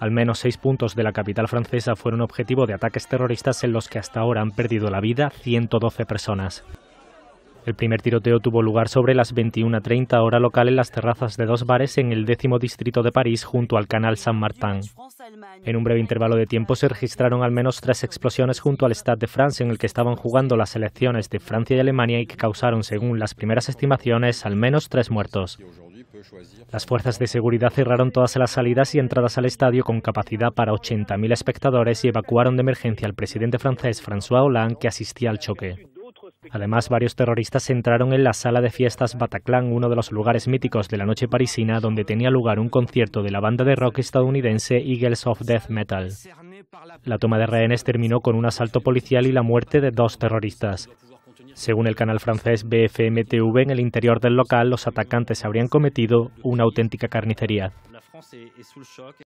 Al menos seis puntos de la capital francesa fueron objetivo de ataques terroristas en los que hasta ahora han perdido la vida 112 personas. El primer tiroteo tuvo lugar sobre las 21.30 hora local en las terrazas de dos bares en el décimo distrito de París junto al canal San martin En un breve intervalo de tiempo se registraron al menos tres explosiones junto al Stade de France en el que estaban jugando las elecciones de Francia y Alemania y que causaron, según las primeras estimaciones, al menos tres muertos. Las fuerzas de seguridad cerraron todas las salidas y entradas al estadio con capacidad para 80.000 espectadores y evacuaron de emergencia al presidente francés François Hollande que asistía al choque. Además, varios terroristas entraron en la sala de fiestas Bataclan, uno de los lugares míticos de la noche parisina, donde tenía lugar un concierto de la banda de rock estadounidense Eagles of Death Metal. La toma de rehenes terminó con un asalto policial y la muerte de dos terroristas. Según el canal francés BFMTV, en el interior del local los atacantes habrían cometido una auténtica carnicería.